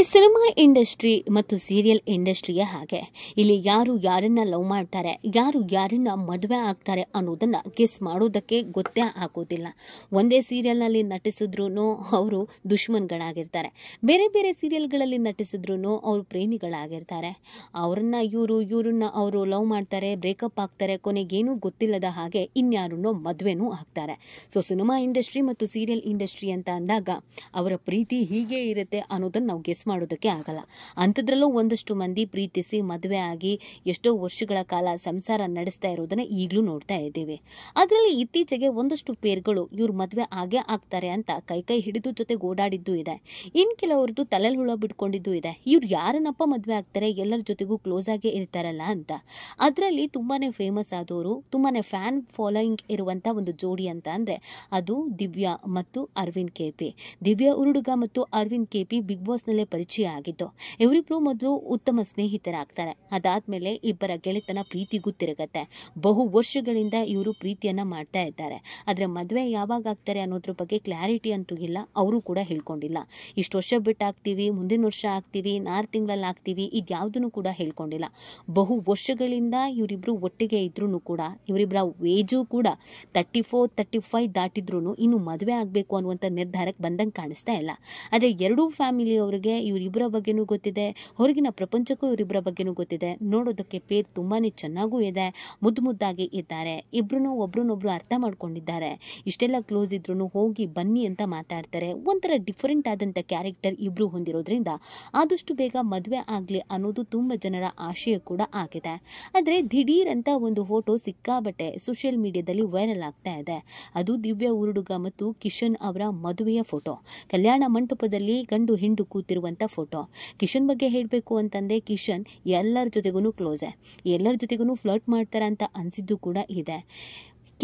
ಈ cinema industry ಮತ್ತು serial ಇಂಡಸ್ಟ್ರಿಯ ಹಾಗೆ ಇಲ್ಲಿ ಯಾರು ಯಾರನ್ನ ಲವ್ ಮಾಡ್ತಾರೆ ಯಾರು ಯಾರನ್ನ ಮದುವೆ ಆಗ್ತಾರೆ ಅನ್ನೋದನ್ನ ಗೆಸ್ ಮಾಡೋದಕ್ಕೆ ಗೊತ್ತೇ ಆಗೋದಿಲ್ಲ ಒಂದೇ ಸೀರಿಯಲ್ನಲ್ಲಿ ನಟಿಸಿದ್ರೂ ಅವರು ದುಶ್ಮನ್ಗಳಾಗಿರ್ತಾರೆ ಬೇರೆ ಬೇರೆ ಸೀರಿಯಲ್ಗಳಲ್ಲಿ ನಟಿಸಿದ್ರೂ ಅವರು ಪ್ರೇಮಿಗಳಾಗಿರ್ತಾರೆ ಅವ್ರನ್ನ ಇವರು ಇವರನ್ನ ಅವರು ಲವ್ ಮಾಡ್ತಾರೆ ಬ್ರೇಕಪ್ ಆಗ್ತಾರೆ ಕೊನೆಗೇನೂ ಗೊತ್ತಿಲ್ಲದ ಹಾಗೆ ಇನ್ಯಾರನ್ನೋ ಮದುವೆನೂ ಆಗ್ತಾರೆ ಸೊ ಸಿನಿಮಾ ಇಂಡಸ್ಟ್ರಿ ಮತ್ತು ಸೀರಿಯಲ್ ಇಂಡಸ್ಟ್ರಿ ಅಂತ ಅಂದಾಗ ಅವರ ಪ್ರೀತಿ ಹೀಗೆ ಇರುತ್ತೆ ಅನ್ನೋದನ್ನು ನಾವು ಮಿಸ್ ಮಾಡೋದಕ್ಕೆ ಆಗಲ್ಲ ಅಂಥದ್ರಲ್ಲೂ ಒಂದಷ್ಟು ಮಂದಿ ಪ್ರೀತಿಸಿ ಮದುವೆ ಆಗಿ ಎಷ್ಟೋ ವರ್ಷಗಳ ಕಾಲ ಸಂಸಾರ ನಡೆಸ್ತಾ ಇರೋದನ್ನ ಈಗಲೂ ನೋಡ್ತಾ ಇದ್ದೇವೆ ಅದರಲ್ಲಿ ಇತ್ತೀಚೆಗೆ ಒಂದಷ್ಟು ಪೇರ್ಗಳು ಇವ್ರ ಮದುವೆ ಆಗೇ ಆಗ್ತಾರೆ ಅಂತ ಕೈ ಕೈ ಹಿಡಿದು ಜೊತೆ ಓಡಾಡಿದ್ದು ಇದೆ ಇನ್ ಕೆಲವರದ್ದು ತಲೆಲ್ ಹುಳ ಬಿಟ್ಕೊಂಡಿದ್ದು ಇದೆ ಇವ್ರು ಯಾರನ್ನಪ್ಪ ಮದುವೆ ಆಗ್ತಾರೆ ಎಲ್ಲರ ಜೊತೆಗೂ ಕ್ಲೋಸ್ ಆಗೇ ಇರ್ತಾರಲ್ಲ ಅಂತ ಅದರಲ್ಲಿ ತುಂಬಾನೇ ಫೇಮಸ್ ಆದವರು ತುಂಬಾನೇ ಫ್ಯಾನ್ ಫಾಲೋಯಿಂಗ್ ಇರುವಂತ ಒಂದು ಜೋಡಿ ಅಂತ ಅಂದ್ರೆ ಅದು ದಿವ್ಯಾ ಮತ್ತು ಅರವಿಂದ್ ಕೆಪಿ ದಿವ್ಯಾ ಉರುಡುಗ ಮತ್ತು ಅರವಿಂದ್ ಕೆಪಿ ಬಿಗ್ ಬಾಸ್ ನಲ್ಲಿ ಪರಿಚಯ ಆಗಿದ್ದು ಇವರಿಬ್ರು ಮೊದಲು ಉತ್ತಮ ಸ್ನೇಹಿತರಾಗ್ತಾರೆ ಅದಾದ್ಮೇಲೆ ಇಬ್ಬರ ಗೆಳೆತನ ಪ್ರೀತಿಗೂ ತಿರುಗತ್ತೆ ಬಹು ವರ್ಷಗಳಿಂದ ಇವರು ಪ್ರೀತಿಯನ್ನ ಮಾಡ್ತಾ ಇದ್ದಾರೆ ಆದ್ರೆ ಮದುವೆ ಯಾವಾಗ ಆಗ್ತಾರೆ ಅನ್ನೋದ್ರ ಬಗ್ಗೆ ಕ್ಲಾರಿಟಿ ಅಂತೂ ಇಲ್ಲ ಅವರು ಕೂಡ ಹೇಳ್ಕೊಂಡಿಲ್ಲ ಇಷ್ಟು ವರ್ಷ ಬಿಟ್ಟು ಆಗ್ತೀವಿ ಮುಂದಿನ ವರ್ಷ ಆಗ್ತೀವಿ ನಾರು ತಿಂಗಳಲ್ಲಿ ಆಗ್ತೀವಿ ಇದ್ಯಾವುದನ್ನು ಕೂಡ ಹೇಳ್ಕೊಂಡಿಲ್ಲ ಬಹು ವರ್ಷಗಳಿಂದ ಇವರಿಬ್ರು ಒಟ್ಟಿಗೆ ಇದ್ರು ಕೂಡ ಇವರಿಬ್ಬರ ವೇಜು ಕೂಡ ತರ್ಟಿ ಫೋರ್ ತರ್ಟಿ ಫೈವ್ ದಾಟಿದ್ರು ಇನ್ನು ಮದುವೆ ಆಗಬೇಕು ಅನ್ನುವಂಥ ನಿರ್ಧಾರಕ್ಕೆ ಬಂದಂಗೆ ಕಾಣಿಸ್ತಾ ಇಲ್ಲ ಆದರೆ ಎರಡೂ ಫ್ಯಾಮಿಲಿಯವರಿಗೆ ಇವರಿಬ್ಬರ ಬಗ್ಗೆನೂ ಗೊತ್ತಿದೆ ಹೊರಗಿನ ಪ್ರಪಂಚಕ್ಕೂ ಇವರಿಬ್ಬರ ಬಗ್ಗೆನೂ ಗೊತ್ತಿದೆ ನೋಡೋದಕ್ಕೆ ಪೇರ್ ತುಂಬಾ ಚೆನ್ನಾಗೂ ಇದೆ ಮುದ್ದು ಮುದ್ದಾಗಿ ಇದ್ದಾರೆ ಇಬ್ರು ಒಬ್ರನ್ನೊಬ್ರು ಅರ್ಥ ಮಾಡ್ಕೊಂಡಿದ್ದಾರೆ ಇಷ್ಟೆಲ್ಲ ಕ್ಲೋಸ್ ಇದ್ರೂ ಹೋಗಿ ಬನ್ನಿ ಅಂತ ಮಾತಾಡ್ತಾರೆ ಒಂಥರ ಡಿಫರೆಂಟ್ ಆದಂತ ಕ್ಯಾರೆಕ್ಟರ್ ಇಬ್ರು ಹೊಂದಿರೋದ್ರಿಂದ ಆದಷ್ಟು ಬೇಗ ಮದುವೆ ಆಗಲಿ ಅನ್ನೋದು ತುಂಬಾ ಜನರ ಆಶಯ ಕೂಡ ಆಗಿದೆ ಆದ್ರೆ ದಿಢೀರ್ ಅಂತ ಒಂದು ಫೋಟೋ ಸಿಕ್ಕಾಬಟ್ಟೆ ಸೋಷಿಯಲ್ ಮೀಡಿಯಾದಲ್ಲಿ ವೈರಲ್ ಆಗ್ತಾ ಇದೆ ಅದು ದಿವ್ಯ ಉರುಡುಗ ಮತ್ತು ಕಿಶನ್ ಅವರ ಮದುವೆಯ ಫೋಟೋ ಕಲ್ಯಾಣ ಮಂಟಪದಲ್ಲಿ ಗಂಡು ಹಿಂಡು ಕೂತಿರುವ ಇರುವಂಥ ಫೋಟೋ ಕಿಶನ್ ಬಗ್ಗೆ ಹೇಳಬೇಕು ಅಂತಂದರೆ ಕಿಶನ್ ಎಲ್ಲರ ಜೊತೆಗೂ ಕ್ಲೋಸೆ ಎಲ್ಲರ ಜೊತೆಗೂ ಫ್ಲರ್ಟ್ ಮಾಡ್ತಾರೆ ಅಂತ ಅನಿಸಿದ್ದು ಕೂಡ ಇದೆ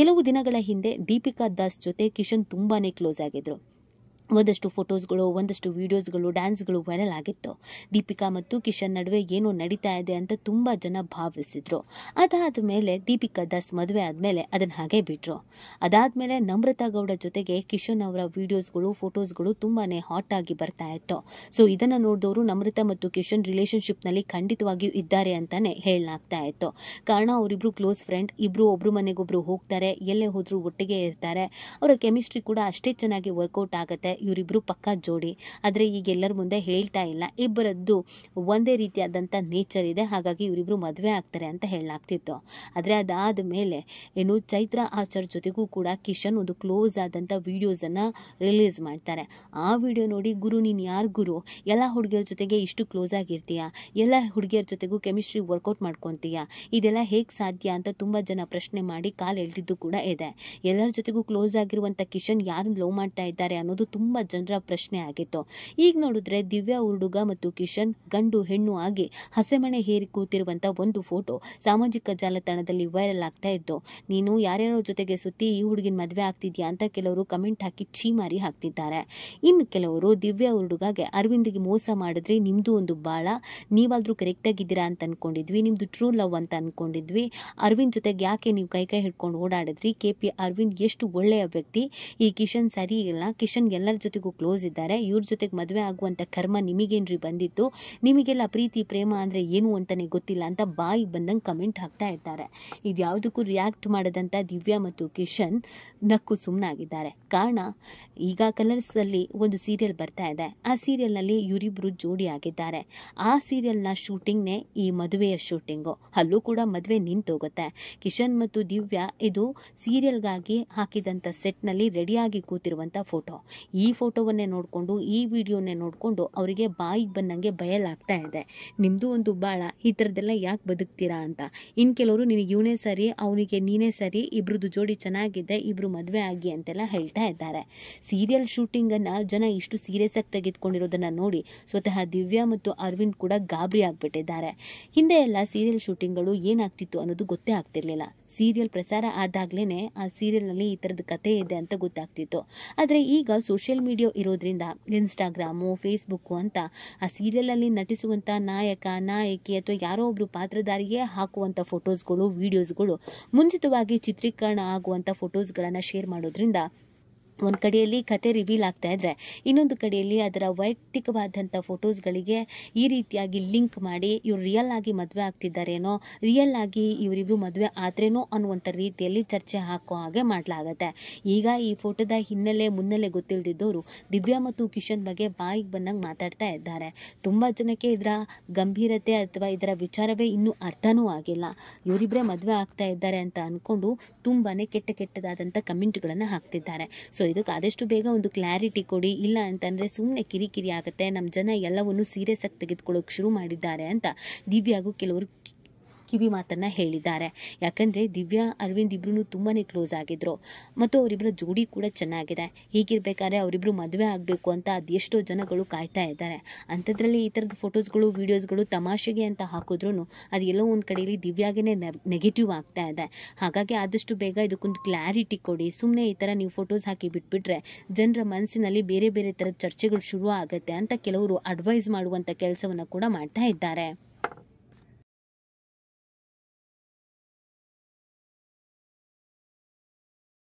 ಕೆಲವು ದಿನಗಳ ಹಿಂದೆ ದೀಪಿಕಾ ದಾಸ್ ಜೊತೆ ಕಿಶನ್ ತುಂಬಾ ಕ್ಲೋಸ್ ಆಗಿದ್ರು ಒಂದಷ್ಟು ಫೋಟೋಸ್ಗಳು ಒಂದಷ್ಟು ವೀಡಿಯೋಸ್ಗಳು ಡ್ಯಾನ್ಸ್ಗಳು ವೈರಲ್ ಆಗಿತ್ತು ದೀಪಿಕಾ ಮತ್ತು ಕಿಶನ್ ನಡುವೆ ಏನು ನಡೀತಾ ಇದೆ ಅಂತ ತುಂಬ ಜನ ಭಾವಿಸಿದ್ರು ಅದಾದ ಮೇಲೆ ದೀಪಿಕಾ ದಾಸ್ ಮದುವೆ ಆದಮೇಲೆ ಅದನ್ನು ಹಾಗೆ ಬಿಟ್ಟರು ಮೇಲೆ ನಮ್ರತಾ ಗೌಡ ಜೊತೆಗೆ ಕಿಶನ್ ಅವರ ವೀಡಿಯೋಸ್ಗಳು ಫೋಟೋಸ್ಗಳು ತುಂಬಾ ಹಾಟ್ ಆಗಿ ಬರ್ತಾ ಇತ್ತು ಸೊ ಇದನ್ನು ನೋಡಿದವರು ನಮ್ರತಾ ಮತ್ತು ಕಿಶನ್ ರಿಲೇಷನ್ಶಿಪ್ನಲ್ಲಿ ಖಂಡಿತವಾಗಿಯೂ ಇದ್ದಾರೆ ಅಂತಲೇ ಹೇಳಲಾಗ್ತಾ ಇತ್ತು ಕಾರಣ ಅವರಿಬ್ರು ಕ್ಲೋಸ್ ಫ್ರೆಂಡ್ ಇಬ್ಬರು ಒಬ್ಬರು ಮನೆಗೊಬ್ಬರು ಹೋಗ್ತಾರೆ ಎಲ್ಲೇ ಹೋದರೂ ಒಟ್ಟಿಗೆ ಇರ್ತಾರೆ ಅವರ ಕೆಮಿಸ್ಟ್ರಿ ಕೂಡ ಅಷ್ಟೇ ಚೆನ್ನಾಗಿ ವರ್ಕೌಟ್ ಆಗುತ್ತೆ ಇವರಿಬ್ಬರು ಪಕ್ಕಾ ಜೋಡಿ ಆದರೆ ಈಗ ಎಲ್ಲರ ಮುಂದೆ ಹೇಳ್ತಾ ಇಲ್ಲ ಇಬ್ಬರದ್ದು ಒಂದೇ ರೀತಿಯಾದಂಥ ನೇಚರ್ ಇದೆ ಹಾಗಾಗಿ ಇವರಿಬ್ಬರು ಮದುವೆ ಆಗ್ತಾರೆ ಅಂತ ಹೇಳಲಾಗ್ತಿತ್ತು ಆದರೆ ಅದಾದ ಮೇಲೆ ಏನು ಚೈತ್ರ ಆಚಾರ್ ಜೊತೆಗೂ ಕೂಡ ಕಿಶನ್ ಒಂದು ಕ್ಲೋಸ್ ಆದಂಥ ವೀಡಿಯೋಸನ್ನು ರಿಲೀಸ್ ಮಾಡ್ತಾರೆ ಆ ವಿಡಿಯೋ ನೋಡಿ ಗುರು ನೀನು ಯಾರು ಗುರು ಎಲ್ಲ ಹುಡುಗಿಯರ ಜೊತೆಗೆ ಇಷ್ಟು ಕ್ಲೋಸ್ ಆಗಿರ್ತೀಯಾ ಎಲ್ಲ ಹುಡುಗಿಯರ ಜೊತೆಗೂ ಕೆಮಿಸ್ಟ್ರಿ ವರ್ಕೌಟ್ ಮಾಡ್ಕೊತೀಯಾ ಇದೆಲ್ಲ ಹೇಗೆ ಸಾಧ್ಯ ಅಂತ ತುಂಬ ಜನ ಪ್ರಶ್ನೆ ಮಾಡಿ ಕಾಲು ಎಳೆದಿದ್ದು ಕೂಡ ಇದೆ ಎಲ್ಲರ ಜೊತೆಗೂ ಕ್ಲೋಸ್ ಆಗಿರುವಂಥ ಕಿಶನ್ ಯಾರನ್ನು ಲವ್ ಮಾಡ್ತಾ ಇದ್ದಾರೆ ಅನ್ನೋದು ತುಂಬ ತುಂಬ ಜನರ ಪ್ರಶ್ನೆ ಆಗಿತ್ತು ಈಗ ನೋಡಿದ್ರೆ ದಿವ್ಯಾ ಉರುಡುಗ ಮತ್ತು ಕಿಶನ್ ಗಂಡು ಹೆಣ್ಣು ಆಗಿ ಹಸೆಮಣೆ ಹೇರಿ ಕೂತಿರುವಂತ ಒಂದು ಫೋಟೋ ಸಾಮಾಜಿಕ ಜಾಲತಾಣದಲ್ಲಿ ವೈರಲ್ ಆಗ್ತಾ ಇತ್ತು ನೀನು ಯಾರ್ಯಾರ ಜೊತೆಗೆ ಸುತ್ತಿ ಈ ಹುಡುಗಿನ ಮದುವೆ ಆಗ್ತಿದ್ಯಾ ಅಂತ ಕೆಲವರು ಕಮೆಂಟ್ ಹಾಕಿ ಛೀಮಾರಿ ಹಾಕ್ತಿದ್ದಾರೆ ಇನ್ನು ಕೆಲವರು ದಿವ್ಯಾ ಉರುಡುಗಾಗೆ ಅರವಿಂದ್ಗೆ ಮೋಸ ಮಾಡಿದ್ರೆ ನಿಮ್ಮದು ಒಂದು ಬಾಳ ಕರೆಕ್ಟ್ ಆಗಿದ್ದೀರಾ ಅಂತ ಅನ್ಕೊಂಡಿದ್ವಿ ನಿಮ್ದು ಟ್ರೂ ಲವ್ ಅಂತ ಅನ್ಕೊಂಡಿದ್ವಿ ಅರವಿಂದ್ ಜೊತೆಗೆ ಯಾಕೆ ನೀವು ಕೈ ಕೈ ಹಿಡ್ಕೊಂಡು ಓಡಾಡಿದ್ರಿ ಕೆ ಪಿ ಅರವಿಂದ್ ಎಷ್ಟು ಒಳ್ಳೆಯ ವ್ಯಕ್ತಿ ಈ ಕಿಶನ್ ಸರಿ ಇಲ್ಲ ಕಿಶನ್ ಎಲ್ಲ ಎಲ್ಲರ ಜೊತೆಗೂ ಕ್ಲೋಸ್ ಇದ್ದಾರೆ ಇವ್ರ ಜೊತೆಗೆ ಮದುವೆ ಆಗುವಂಥ ಕರ್ಮ ನಿಮಗೇನ್ರಿ ಬಂದಿತ್ತು ನಿಮಗೆಲ್ಲ ಪ್ರೀತಿ ಪ್ರೇಮ ಅಂದರೆ ಏನು ಅಂತಲೇ ಗೊತ್ತಿಲ್ಲ ಅಂತ ಬಾಯಿ ಬಂದಂಗೆ ಕಮೆಂಟ್ ಹಾಕ್ತಾ ಇದ್ದಾರೆ ಇದು ರಿಯಾಕ್ಟ್ ಮಾಡದಂಥ ದಿವ್ಯಾ ಮತ್ತು ಕಿಶನ್ ನಕ್ಕು ಸುಮ್ಮನಾಗಿದ್ದಾರೆ ಕಾರಣ ಈಗ ಕಲರ್ಸಲ್ಲಿ ಒಂದು ಸೀರಿಯಲ್ ಬರ್ತಾ ಇದೆ ಆ ಸೀರಿಯಲ್ನಲ್ಲಿ ಇವರಿಬ್ಬರು ಜೋಡಿ ಆಗಿದ್ದಾರೆ ಆ ಸೀರಿಯಲ್ನ ಶೂಟಿಂಗ್ನೇ ಈ ಮದುವೆಯ ಶೂಟಿಂಗು ಅಲ್ಲೂ ಕೂಡ ಮದುವೆ ನಿಂತೋಗುತ್ತೆ ಕಿಶನ್ ಮತ್ತು ದಿವ್ಯಾ ಇದು ಸೀರಿಯಲ್ಗಾಗಿ ಹಾಕಿದಂಥ ಸೆಟ್ನಲ್ಲಿ ರೆಡಿಯಾಗಿ ಕೂತಿರುವಂಥ ಫೋಟೋ ಈ ಫೋಟೋವನ್ನೇ ನೋಡಿಕೊಂಡು ಈ ವಿಡಿಯೋನೇ ನೋಡಿಕೊಂಡು ಅವರಿಗೆ ಬಾಯಿಗೆ ಬಂದಂಗೆ ಬಯಲಾಗ್ತಾ ಇದೆ ನಿಮ್ಮದು ಒಂದು ಬಾಳ ಈ ಥರದ್ದೆಲ್ಲ ಯಾಕೆ ಬದುಕ್ತೀರಾ ಅಂತ ಇನ್ನು ಕೆಲವರು ನಿನಗೆ ಇವನೇ ಸರಿ ಅವನಿಗೆ ನೀನೇ ಸರಿ ಇಬ್ರದ್ದು ಜೋಡಿ ಚೆನ್ನಾಗಿದೆ ಇಬ್ಬರು ಮದುವೆ ಆಗಿ ಅಂತೆಲ್ಲ ಹೇಳ್ತಾ ಇದ್ದಾರೆ ಸೀರಿಯಲ್ ಶೂಟಿಂಗನ್ನು ಜನ ಇಷ್ಟು ಸೀರಿಯಸ್ ಆಗಿ ತೆಗೆದುಕೊಂಡಿರೋದನ್ನು ನೋಡಿ ಸ್ವತಃ ದಿವ್ಯಾ ಮತ್ತು ಅರವಿಂದ್ ಕೂಡ ಗಾಬರಿ ಆಗಿಬಿಟ್ಟಿದ್ದಾರೆ ಹಿಂದೆ ಎಲ್ಲ ಸೀರಿಯಲ್ ಶೂಟಿಂಗ್ಗಳು ಏನಾಗ್ತಿತ್ತು ಅನ್ನೋದು ಗೊತ್ತೇ ಆಗ್ತಿರ್ಲಿಲ್ಲ ಸೀರಿಯಲ್ ಪ್ರಸಾರ ಆದಾಗ್ಲೇ ಆ ಸೀರಿಯಲ್ನಲ್ಲಿ ಈ ಥರದ ಕಥೆ ಇದೆ ಅಂತ ಗೊತ್ತಾಗ್ತಿತ್ತು ಆದರೆ ಈಗ ಸೋಷಿಯಲ್ ಸೋಷಿಯಲ್ ಮೀಡಿಯಾ ಇರೋದ್ರಿಂದ ಇನ್ಸ್ಟಾಗ್ರಾಮು ಫೇಸ್ಬುಕ್ಕು ಅಂತ ಆ ಸೀರಿಯಲಲ್ಲಿ ನಟಿಸುವಂಥ ನಾಯಕ ನಾಯಕಿ ಅಥವಾ ಯಾರೋ ಒಬ್ಬರು ಪಾತ್ರಧಾರಿಯೇ ಹಾಕುವಂಥ ಫೋಟೋಸ್ಗಳು ವಿಡಿಯೋಸ್ಗಳು ಮುಂಚಿತವಾಗಿ ಚಿತ್ರೀಕರಣ ಆಗುವಂಥ ಫೋಟೋಸ್ಗಳನ್ನು ಶೇರ್ ಮಾಡೋದ್ರಿಂದ ಒಂದು ಕಡೆಯಲ್ಲಿ ಕತೆ ರಿವೀಲ್ ಆಗ್ತಾ ಇದ್ದರೆ ಇನ್ನೊಂದು ಕಡೆಯಲ್ಲಿ ಅದರ ವೈಯಕ್ತಿಕವಾದಂಥ ಫೋಟೋಸ್ಗಳಿಗೆ ಈ ರೀತಿಯಾಗಿ ಲಿಂಕ್ ಮಾಡಿ ಇವರು ರಿಯಲ್ ಆಗಿ ಮದುವೆ ಆಗ್ತಿದ್ದಾರೇನೋ ರಿಯಲ್ ಆಗಿ ಇವರಿಬ್ರು ಮದುವೆ ಆದ್ರೇನೋ ಅನ್ನುವಂಥ ರೀತಿಯಲ್ಲಿ ಚರ್ಚೆ ಹಾಕೋ ಹಾಗೆ ಮಾಡಲಾಗತ್ತೆ ಈಗ ಈ ಫೋಟೋದ ಹಿನ್ನೆಲೆ ಮುನ್ನೆಲೆ ಗೊತ್ತಿಲ್ದಿದ್ದವರು ದಿವ್ಯಾ ಮತ್ತು ಕಿಶನ್ ಬಗ್ಗೆ ಬಾಯಿಗೆ ಬಂದಂಗೆ ಮಾತಾಡ್ತಾ ಇದ್ದಾರೆ ತುಂಬ ಜನಕ್ಕೆ ಇದರ ಗಂಭೀರತೆ ಅಥವಾ ಇದರ ವಿಚಾರವೇ ಇನ್ನೂ ಅರ್ಥನೂ ಆಗಿಲ್ಲ ಇವರಿಬ್ಬರೇ ಮದುವೆ ಆಗ್ತಾ ಇದ್ದಾರೆ ಅಂತ ಅಂದ್ಕೊಂಡು ತುಂಬಾ ಕೆಟ್ಟ ಕೆಟ್ಟದಾದಂಥ ಕಮೆಂಟ್ಗಳನ್ನು ಹಾಕ್ತಿದ್ದಾರೆ ಸೊ ಇದಕ್ಕೆ ಆದಷ್ಟು ಬೇಗ ಒಂದು ಕ್ಲಾರಿಟಿ ಕೊಡಿ ಇಲ್ಲ ಅಂತಂದರೆ ಸುಮ್ಮನೆ ಕಿರಿಕಿರಿ ಆಗುತ್ತೆ ನಮ್ಮ ಜನ ಎಲ್ಲವನ್ನು ಸೀರಿಯಸ್ ಆಗಿ ತೆಗೆದುಕೊಳ್ಳೋಕೆ ಶುರು ಮಾಡಿದ್ದಾರೆ ಅಂತ ದಿವ್ಯಾಗೂ ಕೆಲವರು ಕಿವಿ ಮಾತನ್ನು ಹೇಳಿದ್ದಾರೆ ಯಾಕಂದರೆ ದಿವ್ಯಾ ಅರವಿಂದ್ ಇಬ್ರು ತುಂಬಾ ಕ್ಲೋಸ್ ಆಗಿದ್ರು ಮತ್ತು ಅವರಿಬ್ಬರ ಜೋಡಿ ಕೂಡ ಚೆನ್ನಾಗಿದೆ ಹೀಗಿರಬೇಕಾದ್ರೆ ಅವರಿಬ್ರು ಮದುವೆ ಆಗಬೇಕು ಅಂತ ಅದೆಷ್ಟೋ ಜನಗಳು ಕಾಯ್ತಾ ಇದ್ದಾರೆ ಅಂಥದ್ರಲ್ಲಿ ಈ ಥರದ ಫೋಟೋಸ್ಗಳು ವೀಡಿಯೋಸ್ಗಳು ತಮಾಷೆಗೆ ಅಂತ ಹಾಕಿದ್ರು ಅದು ಎಲ್ಲೋ ಒಂದು ಕಡೆಯಲ್ಲಿ ದಿವ್ಯಾಗೇ ನೆಗೆಟಿವ್ ಆಗ್ತಾ ಇದೆ ಹಾಗಾಗಿ ಆದಷ್ಟು ಬೇಗ ಇದಕ್ಕೊಂದು ಕ್ಲಾರಿಟಿ ಕೊಡಿ ಸುಮ್ಮನೆ ಈ ಥರ ನೀವು ಫೋಟೋಸ್ ಹಾಕಿ ಬಿಟ್ಬಿಟ್ರೆ ಜನರ ಮನಸ್ಸಿನಲ್ಲಿ ಬೇರೆ ಬೇರೆ ಥರದ ಚರ್ಚೆಗಳು ಶುರು ಆಗುತ್ತೆ ಅಂತ ಕೆಲವರು ಅಡ್ವೈಸ್ ಮಾಡುವಂಥ ಕೆಲಸವನ್ನು ಕೂಡ ಮಾಡ್ತಾ ಇದ್ದಾರೆ